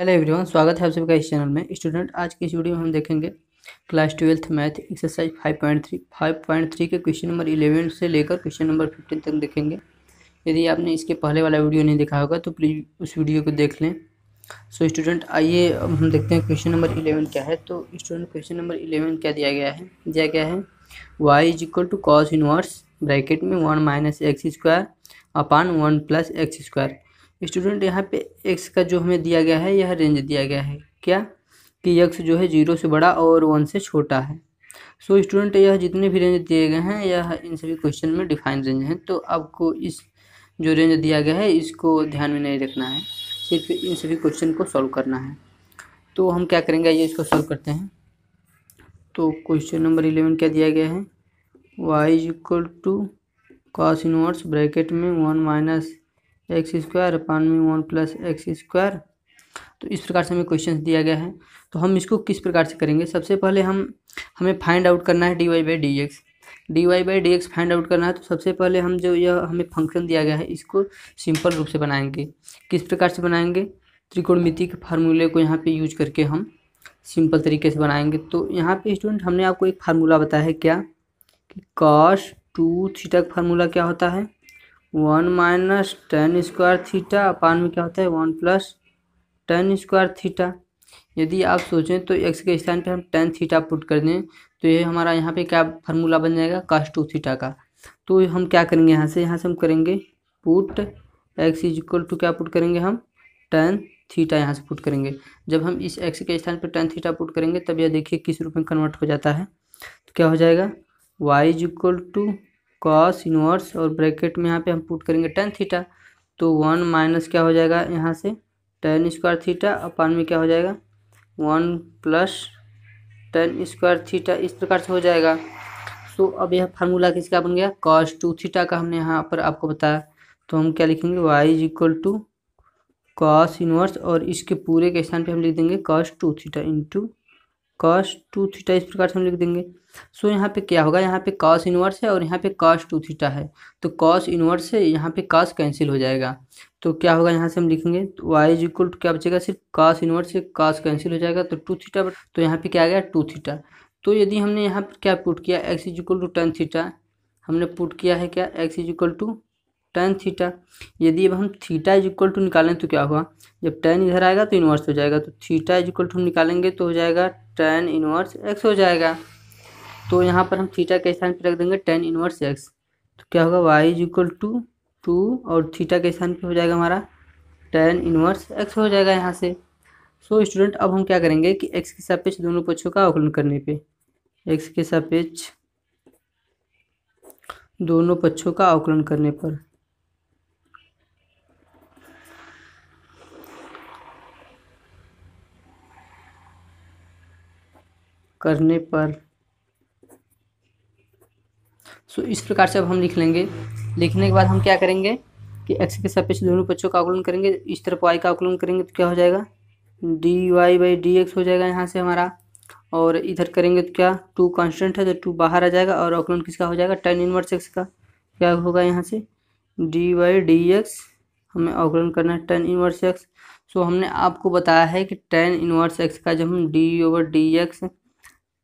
hello everyone स्वागत है आप सबका इस चैनल में स्टूडेंट आज की इस वीडियो में हम देखेंगे class twelfth math exercise five point three five point three के क्वेश्चन नंबर इलेवन से लेकर क्वेश्चन नंबर फिफ्टीन तक देखेंगे यदि आपने इसके पहले वाला वीडियो नहीं देखा होगा तो प्लीज़ उस वीडियो को देख लें सो स्टूडेंट आइए अब हम देखते हैं क्वेश्चन नंबर इलेवन क्या है तो स्टूडेंट क्वेश्चन नंबर इलेवन क्या दिया गया है दिया गया है Y is equal to cos inverse bracket में one minus x square upon one plus X square student यहाँ पे एक्स का जो हमें दिया गया है यह रेंज दिया गया है क्या कि एक्स जो है जीरो से बड़ा और वन से छोटा है सो so, स्टूडेंट यह जितने भी रेंज दिए गए हैं यह इन सभी क्वेश्चन में डिफाइन रेंज हैं तो आपको इस जो रेंज दिया गया है इसको ध्यान में नहीं रखना है सिर्फ इन सभी क्वेश्चन को सॉल्व करना है तो हम क्या करेंगे ये इसको सॉल्व करते हैं तो क्वेश्चन नंबर इलेवन क्या दिया गया है Y is equal to cos inverse bracket में one minus x square upon में वन प्लस एक्स स्क्वायर तो इस प्रकार से हमें क्वेश्चन दिया गया है तो हम इसको किस प्रकार से करेंगे सबसे पहले हम हमें फाइंड आउट करना है D Y by D X D Y by D X find out करना है तो सबसे पहले हम जो यह हमें फंक्शन दिया गया है इसको सिंपल रूप से बनाएंगे किस प्रकार से बनाएंगे त्रिकोणमिति के फार्मूले को यहाँ पे यूज करके हम सिंपल तरीके से बनाएंगे तो यहाँ पे स्टूडेंट हमने आपको एक फार्मूला बताया है क्या कि कॉस टू थीटा का फार्मूला क्या होता है one minus tan square theta upon में क्या होता है one plus tan square theta यदि आप सोचें तो एक्स के स्थान पे हम टेन थीटा पुट कर दें तो ये हमारा यहाँ पे क्या फार्मूला बन जाएगा कास्ट टू थीटा का तो हम क्या करेंगे यहाँ से यहाँ से हम करेंगे put x is equal to क्या पुट करेंगे हम टेन थीटा यहाँ से पुट करेंगे जब हम इस एक्स के स्थान पर टेन थीटा पुट करेंगे तब यह देखिए किस रूप में कन्वर्ट हो जाता है तो क्या हो जाएगा Y is equal to cos inverse और ब्रैकेट में यहाँ पे हम पुट करेंगे टेन थीटा तो वन माइनस क्या हो जाएगा यहाँ से टेन स्क्वायर थीटा अपान में क्या हो जाएगा one plus tan square theta इस प्रकार से हो जाएगा तो अब यह फार्मूला किसका बन गया कॉस टू थीटा का हमने यहाँ पर आपको बताया तो हम क्या लिखेंगे Y is equal to cos inverse और इसके पूरे के स्थान पे हम लिख देंगे cos two theta into cos two theta इस प्रकार से हम लिख देंगे सो so, यहाँ पे क्या होगा यहाँ पे कॉस इनवर्स है और यहाँ पे कॉस टू थीटा है तो कॉस इनवर्स से यहाँ पे कॉस कैंसिल हो जाएगा तो क्या होगा यहाँ से हम लिखेंगे तो वाई इज इक्वल टू क्या बचेगा सिर्फ कॉस इनवर्स से कॉस कैंसिल हो जाएगा तो टू थीटा तो यहाँ पे क्या आ गया टू थीटा तो यदि हमने यहाँ पर क्या पुट किया X is equal to tan theta हमने पुट किया है क्या X is equal to tan theta यदि अब हम थीटा इज इक्वल टू निकालें तो क्या हुआ जब टेन इधर आएगा तो इन्वर्स हो जाएगा तो थीटा इज इक्वल टू हम निकालेंगे तो हो जाएगा टेन इन्वर्स एक्स हो जाएगा तो यहाँ पर हम थीटा के स्थान पर रख देंगे टेन इन्वर्स एक्स तो क्या होगा Y is equal to two और थीटा के स्थान पर हो जाएगा हमारा टेन इन्वर्स एक्स हो जाएगा यहाँ से सो so, स्टूडेंट अब हम क्या करेंगे कि एक्स के सापेक्ष दोनों पक्षों का अवकलन करने पे एक्स के सापेक्ष दोनों पक्षों का अवकलन करने पर करने पर सो इस प्रकार से अब हम लिख लेंगे लिखने के बाद हम क्या करेंगे कि एक्स के सापेक्ष दोनों पक्षों का आकलन करेंगे इस तरफ वाई का आकलन करेंगे तो क्या हो जाएगा D Y by D X हो जाएगा यहाँ से हमारा और इधर करेंगे तो क्या टू कांस्टेंट है तो टू बाहर आ जाएगा और आकलन किसका हो जाएगा टेन इनवर्स एक्स का क्या होगा यहाँ से डी वाई डी एक्स हमें आकलन करना है टेन इनवर्स एक्स सो हमने आपको बताया है कि टेन इनवर्स एक्स का जब हम D over D x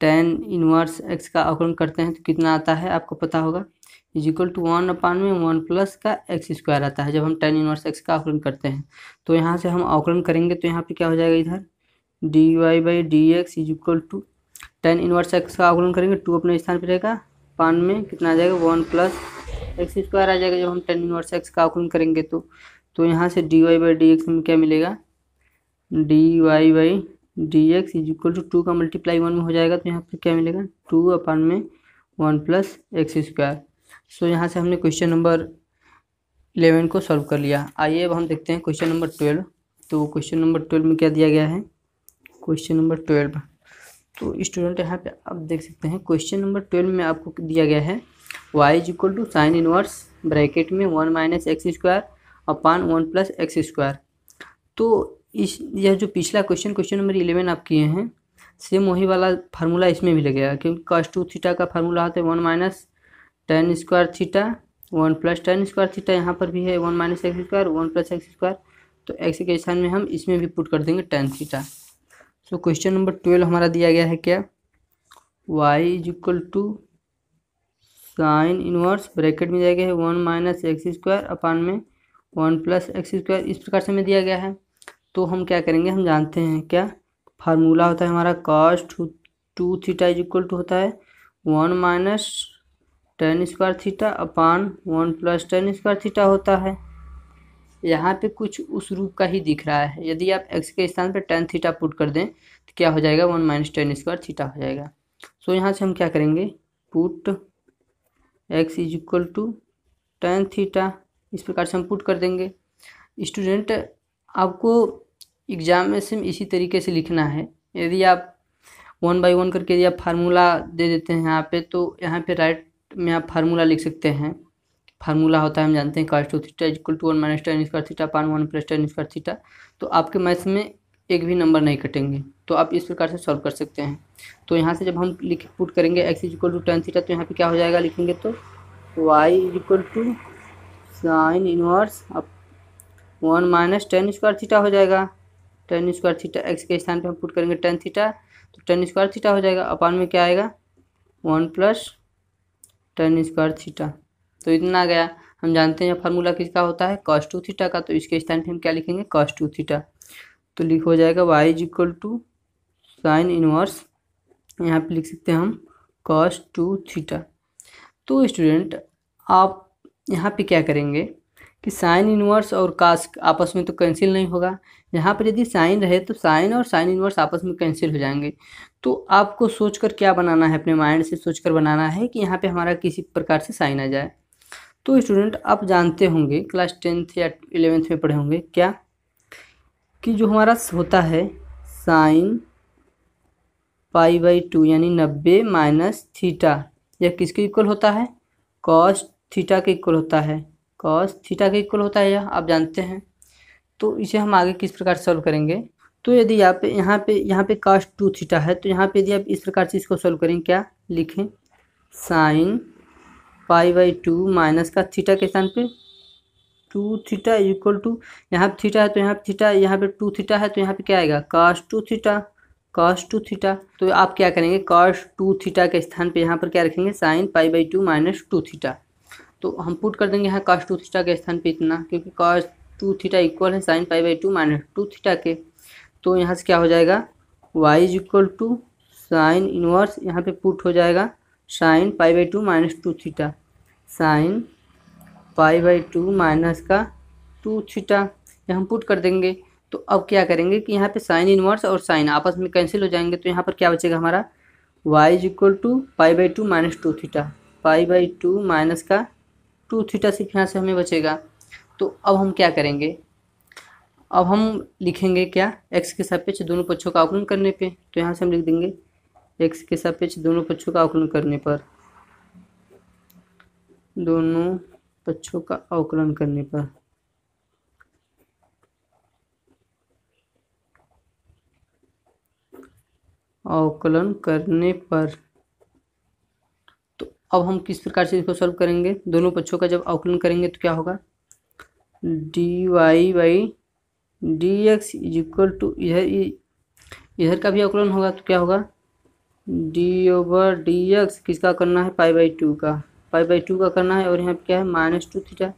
tan inverse x का अवकलन करते हैं तो कितना आता है आपको पता होगा is equal to one upon में वन प्लस का एक्स स्क्वायर आता है जब हम टेन इनवर्स एक्स का अवकलन करते हैं तो यहाँ से हम अवकलन करेंगे तो यहाँ पे क्या हो जाएगा इधर D Y by D x is equal to tan inverse x का अवकलन करेंगे टू अपने स्थान पर रहेगा पान में कितना आ जाएगा वन प्लस एक्स स्क्वायर आ जाएगा जब हम टेन इनवर्स एक्स का अवकलन करेंगे तो तो यहाँ से D Y by D X में क्या मिलेगा D Y by D x is equal to two का मल्टीप्लाई वन में हो जाएगा तो यहाँ पर क्या मिलेगा टू अपान में one plus X square so यहाँ से हमने क्वेश्चन नंबर इलेवन को सॉल्व कर लिया आइए अब हम देखते हैं क्वेश्चन नंबर ट्वेल्व तो क्वेश्चन नंबर ट्वेल्व में क्या दिया गया है क्वेश्चन नंबर ट्वेल्व तो स्टूडेंट यहाँ पे आप देख सकते हैं क्वेश्चन नंबर ट्वेल्व में आपको दिया गया है Y is equal to sine inverse bracket में one minus x square upon one plus X square तो इस यह जो पिछला क्वेश्चन क्वेश्चन नंबर इलेवन आप किए हैं सेम वही वाला फार्मूला इसमें भी लगेगा क्योंकि कॉस टू थीटा का फार्मूला होता है one minus tan square theta one plus tan square theta यहाँ पर भी है one minus x square one plus X square तो एक्स के स्थान में हम इसमें भी पुट कर देंगे tan theta so question number twelve हमारा दिया गया है क्या Y is equal to sine inverse bracket में दिया गया है one minus x square upon में वन प्लस एक्स स्क्वायर इस प्रकार से हमें दिया गया है तो हम क्या करेंगे हम जानते हैं क्या फार्मूला होता है हमारा cos two two theta is equal to होता है one minus tan square theta upon one plus tan square theta होता है यहाँ पे कुछ उस रूप का ही दिख रहा है यदि आप एक्स के स्थान पर टेन थीटा पुट कर दें तो क्या हो जाएगा one minus tan square theta हो जाएगा सो so, यहाँ से हम क्या करेंगे put x is equal to tan theta इस प्रकार से हम पुट कर देंगे स्टूडेंट आपको एग्ज़ाम में सेम इसी तरीके से लिखना है यदि आप वन बाई वन करके यदि आप फार्मूला दे देते हैं यहाँ पे तो यहाँ पे राइट में आप फार्मूला लिख सकते हैं फार्मूला होता है हम जानते हैं cos two theta equal to one minus tan square theta upon one plus tan square theta तो आपके मैथ्स में एक भी नंबर नहीं कटेंगे तो आप इस प्रकार से सॉल्व कर सकते हैं तो यहाँ से जब हम लिख पुट करेंगे x is equal to tan theta तो यहाँ पे क्या हो जाएगा लिखेंगे तो y is equal to sine inverse अब one minus tan square theta हो जाएगा टेन स्क्वायर थीटा एक्स के स्थान पर हम पुट करेंगे टेन थीटा तो टेन स्क्वायर थीटा हो जाएगा अपान में क्या आएगा one plus tan square theta तो इतना आ गया हम जानते हैं फार्मूला किसका होता है कॉस टू थीटा का तो इसके स्थान पर हम क्या लिखेंगे कॉस टू थीटा तो लिख हो जाएगा Y is equal to sine inverse यहाँ पर लिख सकते हैं हम कॉस टू थीटा तो स्टूडेंट आप यहाँ पे क्या करेंगे कि साइन इनवर्स और कास्क आपस में तो कैंसिल नहीं होगा यहाँ पर यदि साइन रहे तो साइन और साइन इनवर्स आपस में कैंसिल हो जाएंगे तो आपको सोच कर क्या बनाना है अपने माइंड से सोच कर बनाना है कि यहाँ पे हमारा किसी प्रकार से साइन आ जाए तो स्टूडेंट आप जानते होंगे क्लास टेंथ या इलेवेंथ में पढ़े होंगे क्या कि जो हमारा होता है साइन पाई बाई टू यानी नब्बे माइनस थीटा यह किसके इक्वल होता है कॉस थीटा के इक्वल होता है कॉस थीटा के इक्वल होता है यह आप जानते हैं तो इसे हम आगे किस प्रकार सॉल्व करेंगे तो यदि आप यहाँ पे यहाँ पे कास्ट टू थीटा है तो यहाँ पे यदि आप इस प्रकार से इसको सॉल्व करें क्या लिखें sine pi by two minus का थीटा के स्थान पे टू थीटा इक्वल टू यहाँ पे थीटा है तो यहाँ पे थीटा यहाँ पे टू थीटा है तो यहाँ पे क्या आएगा cos two theta cos two theta तो आप क्या करेंगे कॉस टू थीटा के स्थान पे यहाँ पर क्या रखेंगे sine pi by two minus two theta तो हम पुट कर देंगे यहाँ कास टू थीटा के स्थान पे इतना क्योंकि कास टू थीटा इक्वल है sine pi by two minus two theta के तो यहाँ से क्या हो जाएगा Y is equal to sine inverse यहाँ पे पुट हो जाएगा sine pi by two minus two theta sine pi by two minus का टू थीटा यहाँ हम पुट कर देंगे तो अब क्या करेंगे कि यहाँ पे साइन इनवर्स और साइन आपस में कैंसिल हो जाएंगे तो यहाँ पर क्या बचेगा हमारा y is equal to pi by two minus two theta pi by two minus का टू थीटा सिर्फ यहाँ से हमें बचेगा तो अब हम क्या करेंगे अब हम लिखेंगे क्या एक्स के सापेक्ष दोनों पक्षों का आकलन करने पे तो यहाँ से हम लिख देंगे एक्स के सापेक्ष दोनों पक्षों का आकलन करने पर दोनों पक्षों का आकलन करने पर अवकलन करने पर अब हम किस प्रकार से इसको सॉल्व करेंगे दोनों पक्षों का जब अवकलन करेंगे तो क्या होगा d Y by D x is equal to इधर इधर का भी अवकलन होगा तो क्या होगा डी ओवर डी एक्स किसका करना है पाई बाई टू का पाई बाई टू का करना है और यहाँ पे क्या है माइनस टू थीटा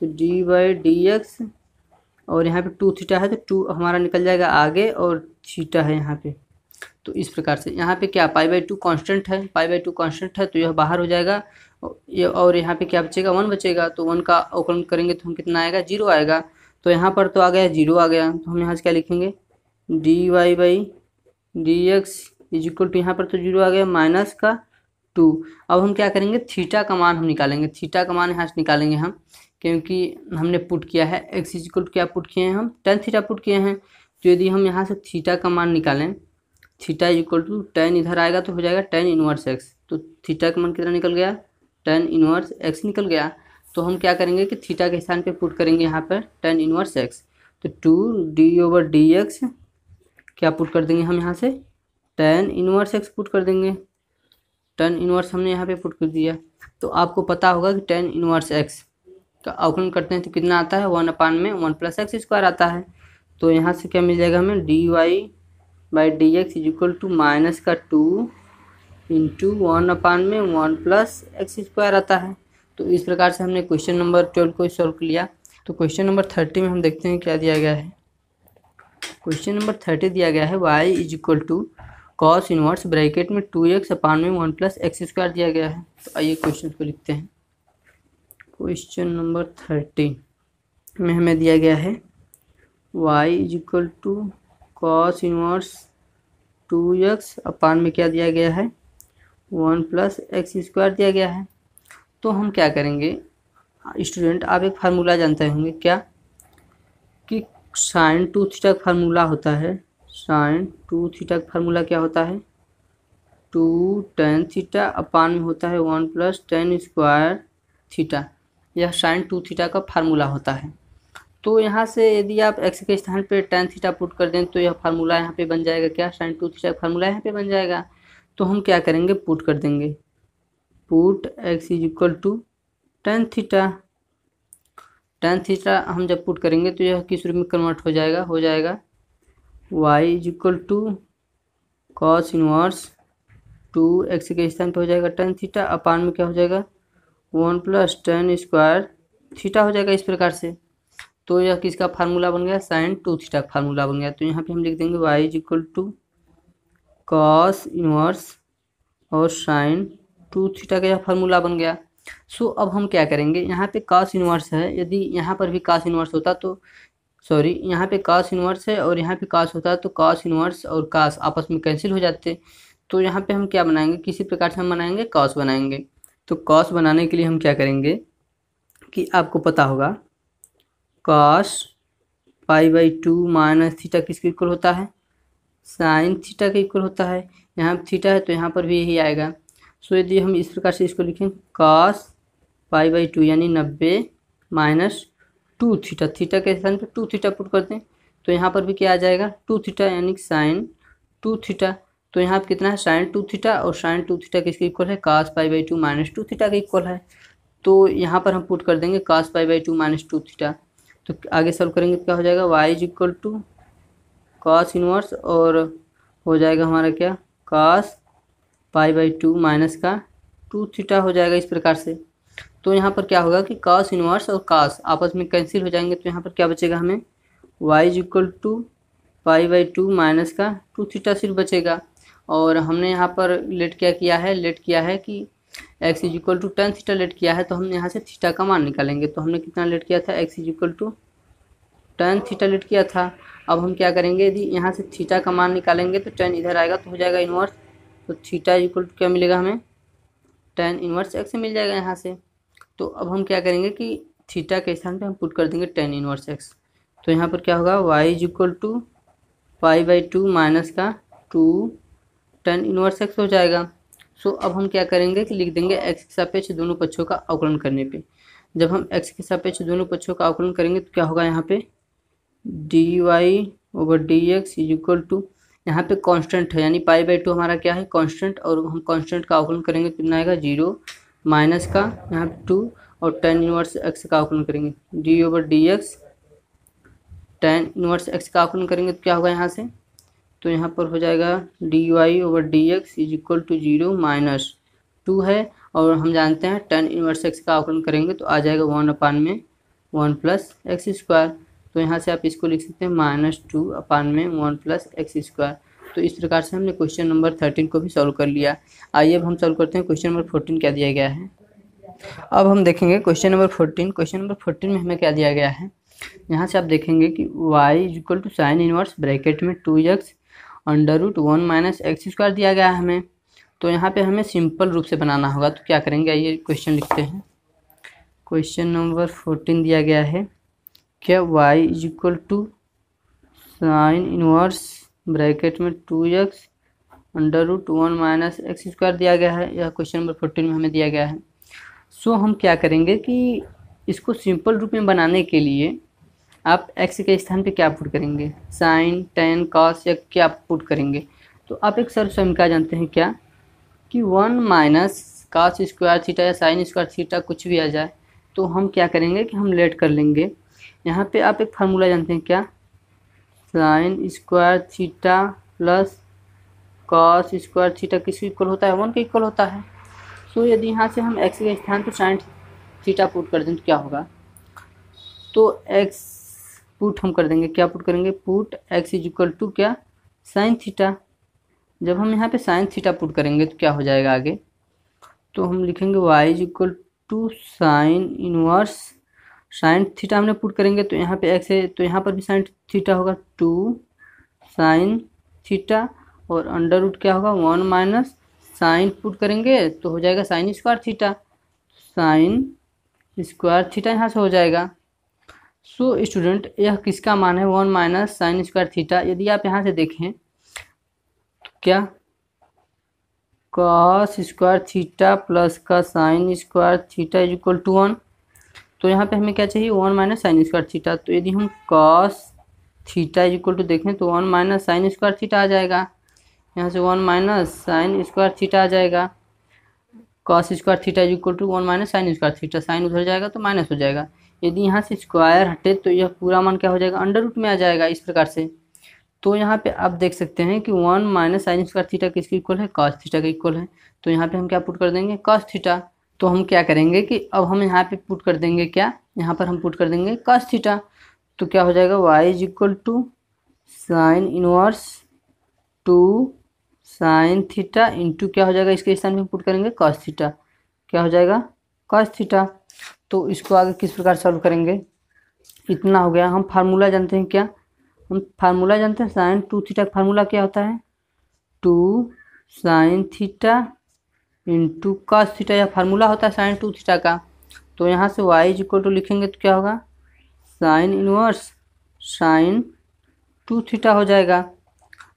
तो डी बाई डी एक्स और यहाँ पे टू थीटा है तो टू हमारा निकल जाएगा आगे और थीटा है यहाँ पे तो इस प्रकार से यहाँ पे क्या पाई बाई टू कॉन्स्टेंट है पाई बाई टू कॉन्स्टेंट है तो यह बाहर हो जाएगा ये और यहाँ पे क्या बचेगा वन बचेगा तो वन का अवकलन करेंगे तो हम कितना आएगा जीरो आएगा तो यहाँ पर तो आ गया जीरो आ गया तो हम यहाँ से क्या लिखेंगे d Y by D x is equal to यहाँ पर तो जीरो आ गया माइनस का टू अब हम क्या करेंगे थीटा का मान हम निकालेंगे थीटा का मान यहाँ से निकालेंगे हम क्योंकि हमने पुट किया है एक्स इज इक्वल टू क्या पुट किए हैं हम टेन थीटा पुट किए हैं तो यदि हम यहाँ से थीटा का मान निकालें theta is equal to tan इधर आएगा तो हो जाएगा टेन इनवर्स एक्स तो थीटा का मन कितना निकल गया टेन इनवर्स एक्स निकल गया तो हम क्या करेंगे कि थीटा के स्थान पे पुट करेंगे यहाँ पर टेन इनवर्स एक्स तो two d over D x क्या पुट कर देंगे हम यहाँ से टेन इनवर्स एक्स पुट कर देंगे टेन इनवर्स हमने यहाँ पे पुट कर दिया तो आपको पता होगा कि टेन इनवर्स एक्स का अवकलन करते हैं तो कितना आता है वन अपान में वन प्लस एक्स स्क्वायर आता है तो यहाँ से क्या मिल जाएगा हमें d Y by D x is equal to minus का टू इंटू वन अपान में वन प्लस एक्स स्क्वायर आता है तो इस प्रकार से हमने क्वेश्चन नंबर ट्वेल्व को सॉल्व लिया तो क्वेश्चन नंबर थर्टी में हम देखते हैं क्या दिया गया है क्वेश्चन नंबर थर्टी दिया गया है Y is equal to cos inverse bracket में टू एक्स अपान में वन प्लस एक्स स्क्वायर दिया गया है तो आइए क्वेश्चन को लिखते हैं क्वेश्चन नंबर थर्टी में हमें दिया गया है Y is equal to cos inverse two x upon में क्या दिया गया है वन प्लस एक्स स्क्वायर दिया गया है तो हम क्या करेंगे स्टूडेंट आप एक फार्मूला जानते होंगे क्या कि साइन टू थीटा का फार्मूला होता है साइन टू थीटा का फार्मूला क्या होता है टू टेन थीटा अपान में होता है one plus tan square theta यह साइन टू थीटा का फार्मूला होता है तो यहाँ से यदि आप एक्स के स्थान पर टेन थीटा पुट कर दें तो यह फार्मूला यहाँ पे बन जाएगा क्या साइन टू थीटा फार्मूला यहाँ पे बन जाएगा तो हम क्या करेंगे पुट कर देंगे put x is equal to tan theta tan theta हम जब पुट करेंगे तो यह किस रूप में कन्वर्ट हो जाएगा हो जाएगा Y is equal to cos inverse two x के स्थान पर हो जाएगा टेन थीटा अपान में क्या हो जाएगा one plus tan square theta हो जाएगा इस प्रकार से तो यह किसका फार्मूला बन गया साइन टू थीटा का फार्मूला बन गया तो यहाँ पे हम लिख देंगे y is equal to cos inverse और साइन टू थीटा का यह फार्मूला बन गया सो so, अब हम क्या करेंगे यहाँ पे कॉस इनवर्स है यदि यहाँ पर भी कॉस इनवर्स होता तो सॉरी यहाँ पे कॉस इनवर्स है और यहाँ पे कॉस होता तो कॉस इनवर्स और कॉस आपस में कैंसिल हो जाते तो यहाँ पे हम क्या बनाएंगे किसी प्रकार से हम बनाएंगे कॉस बनाएंगे तो कॉस बनाने के लिए हम क्या करेंगे कि आपको पता होगा cos pi by two minus theta किसके इक्वल होता है साइन थीटा के इक्वल होता है यहाँ थीटा है तो यहाँ पर भी यही आएगा सो यदि हम इस प्रकार से इसको लिखें कॉस पाई बाई टू यानी नब्बे माइनस टू थीटा थीटा के स्थान पर टू थीटा पुट करते हैं तो यहाँ पर भी क्या आ जाएगा टू थीटा यानी साइन टू थीटा तो यहाँ पर कितना है साइन टू थीटा और साइन टू थीटा किसके इक्वल है cos pi by two minus two theta के इक्वल है तो यहाँ पर हम पुट कर देंगे cos pi by two minus two theta तो आगे सॉल्व करेंगे तो क्या हो जाएगा Y is equal to cos inverse और हो जाएगा हमारा क्या cos pi by two minus का टू थीटा हो जाएगा इस प्रकार से तो यहाँ पर क्या होगा कि कॉस इनवर्स और कॉस आपस में कैंसिल हो जाएंगे तो यहाँ पर क्या बचेगा हमें y is equal to pi by two minus का टू थीटा सिर्फ बचेगा और हमने यहाँ पर लेट क्या किया है लेट किया है कि x is equal to tan theta let किया है तो हमने यहाँ से थीटा का मान निकालेंगे तो हमने कितना लेट किया था x is equal to tan theta let किया था अब हम क्या करेंगे यदि यहाँ से थीटा का मान निकालेंगे तो टेन इधर आएगा तो हो जाएगा इन्वर्स तो थीटा इक्वल टू क्या मिलेगा हमें टेन इन्वर्स एक्स मिल जाएगा यहाँ से तो अब हम क्या करेंगे कि थीटा के स्थान पर हम पुट कर देंगे टेन इन्वर्स एक्स तो यहाँ पर क्या होगा Y is equal to y by two minus का टू टेन इन्वर्स एक्स हो जाएगा सो अब हम क्या करेंगे कि लिख देंगे एक्स के सापेक्ष दोनों पक्षों का अवकलन करने पे जब हम एक्स के सापेक्ष दोनों पक्षों का अवकलन करेंगे तो क्या होगा यहाँ पे d y over D x is equal to यहाँ पे कांस्टेंट है यानी पाई बाई टू हमारा क्या है कांस्टेंट और हम कांस्टेंट का अवकलन करेंगे तो कितना आएगा जीरो माइनस का यहाँ पे टू और टेन इनवर्स एक्स का अवकलन करेंगे d over D x tan inverse x का अवकलन करेंगे तो क्या होगा यहाँ से तो यहाँ पर हो जाएगा D y over D x is equal to zero minus two है और हम जानते हैं टेन इनवर्स एक्स का आकलन करेंगे तो आ जाएगा वन अपान में वन प्लस एक्स स्क्वायर तो यहाँ से आप इसको लिख सकते हैं माइनस टू अपान में वन प्लस एक्स स्क्वायर तो इस प्रकार से हमने क्वेश्चन नंबर थर्टीन को भी सॉल्व कर लिया आइए अब हम सॉल्व करते हैं क्वेश्चन नंबर फोर्टीन क्या दिया गया है अब हम देखेंगे question number fourteen question number fourteen में हमें क्या दिया गया है यहाँ से आप देखेंगे कि y is equal to sine inverse bracket में two x under root one minus x square दिया गया है हमें तो यहाँ पे हमें सिंपल रूप से बनाना होगा तो क्या करेंगे आइए क्वेश्चन लिखते हैं क्वेश्चन नंबर फोर्टीन दिया गया है क्या Y is equal to sine inverse bracket में two x under root one minus x square दिया गया है यह क्वेश्चन नंबर फोर्टीन में हमें दिया गया है सो हम क्या करेंगे कि इसको सिंपल रूप में बनाने के लिए आप एक्स के स्थान पे क्या पुट करेंगे साइन टेन कॉस या क्या पुट करेंगे तो आप एक सर स्वयं क्या जानते हैं क्या कि one minus cos square theta या साइन स्क्वायर थीटा कुछ भी आ जाए तो हम क्या करेंगे कि हम लेट कर लेंगे यहाँ पे आप एक फार्मूला जानते हैं क्या sine square theta plus cos square theta किस इक्वल होता है वन के इक्वल होता है सो तो यदि यहाँ से हम एक्स के स्थान पर साइन थीटा पुट कर दें तो क्या होगा तो एक्स पुट हम कर देंगे क्या पुट करेंगे put x is equal to क्या साइन थीटा जब हम यहाँ पे साइन थीटा पुट करेंगे तो क्या हो जाएगा आगे तो हम लिखेंगे Y is equal to sine inverse sine theta हमने पुट करेंगे तो यहाँ पे एक्स है तो यहाँ पर भी साइन थीटा होगा टू साइन थीटा और अंडर रूट क्या होगा वन माइनस साइन पुट करेंगे तो हो जाएगा sine square theta sine square theta यहाँ से हो जाएगा सो so, स्टूडेंट यह किसका मान है one minus sine square theta यदि आप यहाँ से देखें क्या कॉस स्क्वायर थीटा प्लस का sine square theta is equal to one तो यहाँ पे हमें क्या चाहिए one minus sine square theta तो यदि हम cos theta is equal to देखें तो one minus sine square theta आ जाएगा यहाँ से one minus sine square theta आ जाएगा cos square theta is equal to one minus sine square theta sine उधर जाएगा तो माइनस हो जाएगा यदि यहाँ से स्क्वायर हटे तो यह पूरा मान क्या हो जाएगा अंडर रूट में आ जाएगा इस प्रकार से तो यहाँ पे आप देख सकते हैं कि one minus sine square theta किसके इक्वल है कॉस थीटा का इक्वल है तो यहाँ पे हम क्या पुट कर देंगे कॉस थीटा तो हम क्या करेंगे कि अब हम यहाँ पे पुट कर देंगे क्या यहाँ पर हम पुट कर देंगे कॉस थीटा तो क्या हो जाएगा Y is equal to sine inverse two sine theta into क्या हो जाएगा इसके स्थान में पुट करेंगे कॉस थीटा क्या हो जाएगा कॉस थीटा तो इसको आगे किस प्रकार सॉल्व करेंगे इतना हो गया हम फार्मूला जानते हैं क्या हम फार्मूला जानते हैं साइन टू थीटा का फार्मूला क्या होता है two sine theta into cos theta या फार्मूला होता है साइन टू थीटा का तो यहाँ से वाई इज इक्वल टू लिखेंगे तो क्या होगा sine inverse sine two theta हो जाएगा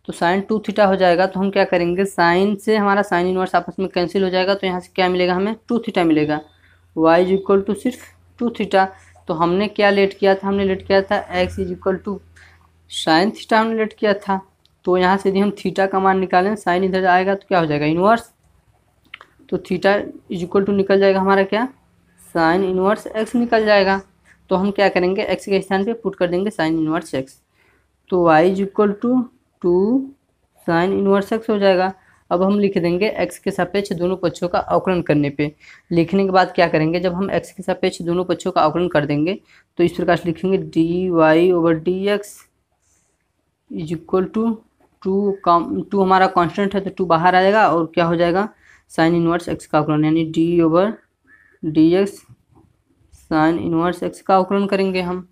तो साइन टू थीटा हो जाएगा तो हम क्या करेंगे साइन से हमारा साइन इनवर्स आपस में कैंसिल हो जाएगा तो यहाँ से क्या मिलेगा हमें टू थीटा मिलेगा वाई इज इक्वल टू सिर्फ टू थीटा तो हमने क्या लेट किया था हमने लेट किया था x is equal to sine theta हमने लेट किया था तो यहाँ से यदि हम थीटा का मान निकालें साइन इधर आएगा तो क्या हो जाएगा इनवर्स तो थीटा इज इक्वल टू निकल जाएगा हमारा क्या साइन इनवर्स एक्स निकल जाएगा तो हम क्या करेंगे एक्स के स्थान पे पुट कर देंगे साइन इनवर्स एक्स तो y is equal to two sine inverse x हो जाएगा अब हम लिख देंगे एक्स के सापेक्ष दोनों पक्षों का अवकलन करने पे लिखने के बाद क्या करेंगे जब हम एक्स के सापेक्ष दोनों पक्षों का अवकलन कर देंगे तो इस प्रकार से लिखेंगे d y over D x is equal to two कॉम टू हमारा कांस्टेंट है तो टू बाहर आएगा और क्या हो जाएगा साइन इनवर्स एक्स का अवकलन यानी d over D x sine inverse x का अवकलन करेंगे हम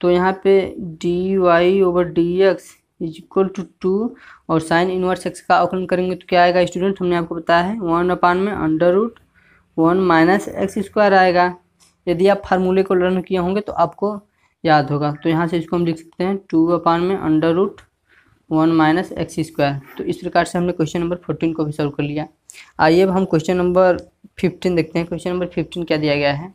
तो यहाँ पे d y over D x is equal to two और साइन इनवर्स एक्स का आकलन करेंगे तो क्या आएगा स्टूडेंट हमने आपको बताया है वन अपान में under root one minus x square आएगा यदि आप फार्मूले को लर्न किए होंगे तो आपको याद होगा तो यहाँ से इसको हम लिख सकते हैं टू अपान में under root one minus x square तो इस प्रकार से हमने क्वेश्चन नंबर फोर्टीन को भी सॉल्व कर लिया आइए अब हम क्वेश्चन नंबर फिफ्टीन देखते हैं क्वेश्चन नंबर फिफ्टीन क्या दिया गया है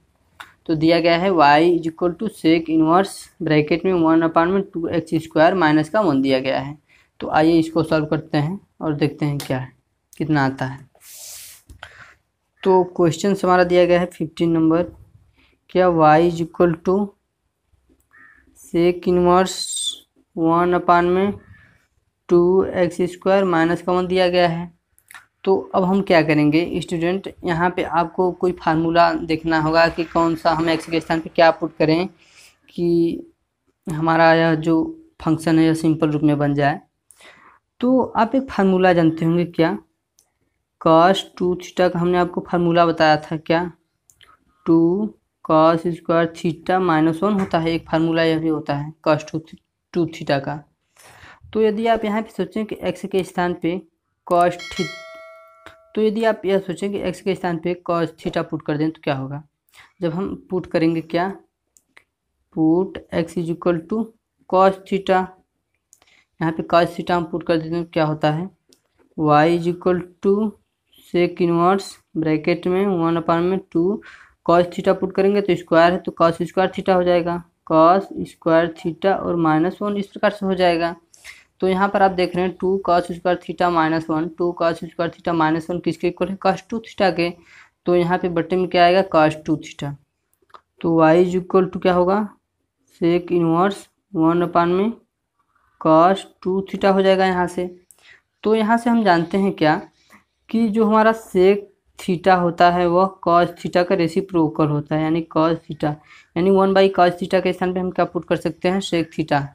तो दिया गया है Y is equal to sec inverse bracket में वन अपान में टू एक्स स्क्वायर माइनस का वन दिया गया है तो आइए इसको सॉल्व करते हैं और देखते हैं क्या है कितना आता है तो क्वेश्चन हमारा दिया गया है फिफ्टीन नंबर क्या Y is equal to sec inverse one upon में टू एक्स स्क्वायर माइनस का वन दिया गया है तो अब हम क्या करेंगे स्टूडेंट यहाँ पे आपको कोई फार्मूला देखना होगा कि कौन सा हम एक्स के स्थान पे क्या पुट करें कि हमारा यह जो फंक्शन है यह सिंपल रूप में बन जाए तो आप एक फार्मूला जानते होंगे क्या कॉस टू थीटा का हमने आपको फार्मूला बताया था क्या two cos square theta minus one होता है एक फार्मूला यह भी होता है कॉस टू टू थीटा का तो यदि आप यहाँ पे सोचें कि एक्स के स्थान पे कॉस थी तो यदि आप यह सोचें कि एक्स के स्थान पे कॉस थीटा पुट कर दें तो क्या होगा जब हम पुट करेंगे क्या put x is equal to cos theta यहाँ पे कॉस थीटा हम पुट कर देते हैं तो क्या होता है Y is equal to sec inverse bracket में वन अपार्ट में टू कॉस थीटा पुट करेंगे तो स्क्वायर है तो कॉस स्क्वायर थीटा हो जाएगा कॉस स्क्वायर थीटा और माइनस वन इस प्रकार से हो जाएगा तो यहाँ पर आप देख रहे हैं two cos square theta minus one two cos square theta minus one किसके इक्वल है कॉस टू थीटा के तो यहाँ पे बटे में क्या आएगा कॉस टू थीटा तो वाई इज इक्वल टू क्या होगा सेक इनवर्स वन अपान में कॉस टू थीटा हो जाएगा यहाँ से तो यहाँ से हम जानते हैं क्या कि जो हमारा सेक थीटा होता है वह कॉस थीटा का रेसिप्रोकल होता है यानी कॉस थीटा यानी वन बाई कॉस थीटा के स्थान पे हम क्या पुट कर सकते हैं सेक थीटा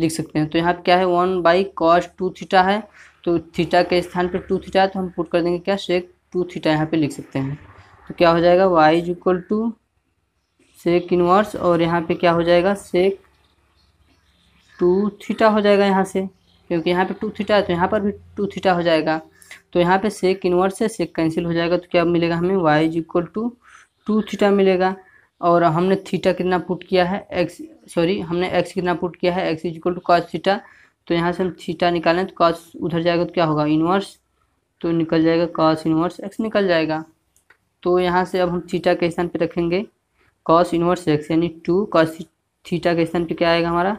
लिख सकते हैं तो यहाँ पर क्या है one by cos two theta है तो थीटा के स्थान पर टू थीटा है तो हम पुट कर देंगे क्या सेक टू थीटा यहाँ पे लिख सकते हैं तो क्या हो जाएगा Y is equal to sec inverse और यहाँ पे क्या हो जाएगा सेक टू थीटा हो जाएगा यहाँ से क्योंकि यहाँ पे टू थीटा है तो यहाँ पर भी टू थीटा हो जाएगा तो यहाँ पे सेक इनवर्स है सेक कैंसिल हो जाएगा तो क्या मिलेगा हमें y is equal to two theta मिलेगा और हमने थीटा कितना पुट किया है एक्स सॉरी हमने एक्स कितना पुट किया है x is equal to cos theta तो यहाँ से हम थीटा निकालें तो कॉस उधर जाएगा तो क्या होगा इनवर्स तो निकल जाएगा कॉस इनवर्स एक्स निकल जाएगा तो यहाँ से अब हम थीटा के स्थान पर रखेंगे कॉस इनवर्स एक्स यानी टू कॉस थीटा के स्थान पर क्या आएगा हमारा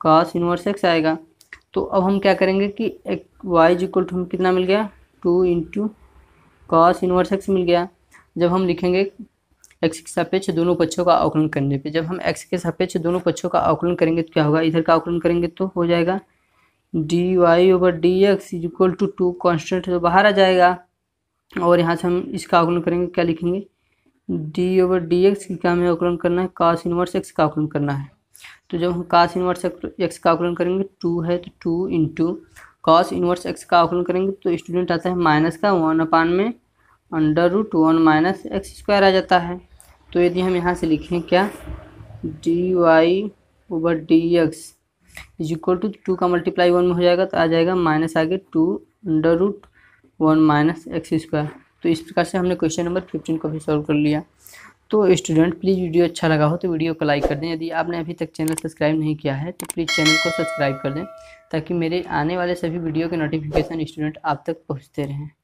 कॉस इनवर्स एक्स आएगा तो अब हम क्या करेंगे कि एक वाई इक्वल टू हम कितना मिल गया two into cos inverse x मिल गया जब हम लिखेंगे एक्स के सापेक्ष दोनों पक्षों का आकलन करने पे जब हम एक्स के सापेक्ष दोनों पक्षों का आकलन करेंगे तो क्या होगा इधर का आकलन करेंगे तो हो जाएगा D y over D x is equal to two constant तो बाहर आ जाएगा और यहाँ से हम इसका आकलन करेंगे क्या लिखेंगे डी ओवर डी एक्स का हमें आकलन करना है कास इनवर्स एक्स का आकलन करना है तो जब हम कास इनवर्स एक्स का आकलन करेंगे टू तो है तो two into cos inverse x का आकलन करेंगे तो स्टूडेंट आता है माइनस का वन अपान में under root one minus x square आ जाता है तो यदि हम यहाँ से लिखें क्या d y over D x is equal to two का मल्टीप्लाई वन में हो जाएगा तो आ जाएगा माइनस आगे two under root one minus x square तो इस प्रकार से हमने क्वेश्चन नंबर फिफ्टीन को भी सॉल्व कर लिया तो स्टूडेंट प्लीज़ वीडियो अच्छा लगा हो तो वीडियो को लाइक कर दें यदि आपने अभी तक चैनल सब्सक्राइब नहीं किया है तो प्लीज़ चैनल को सब्सक्राइब कर दें ताकि मेरे आने वाले सभी वीडियो के नोटिफिकेशन स्टूडेंट आप तक पहुँचते रहें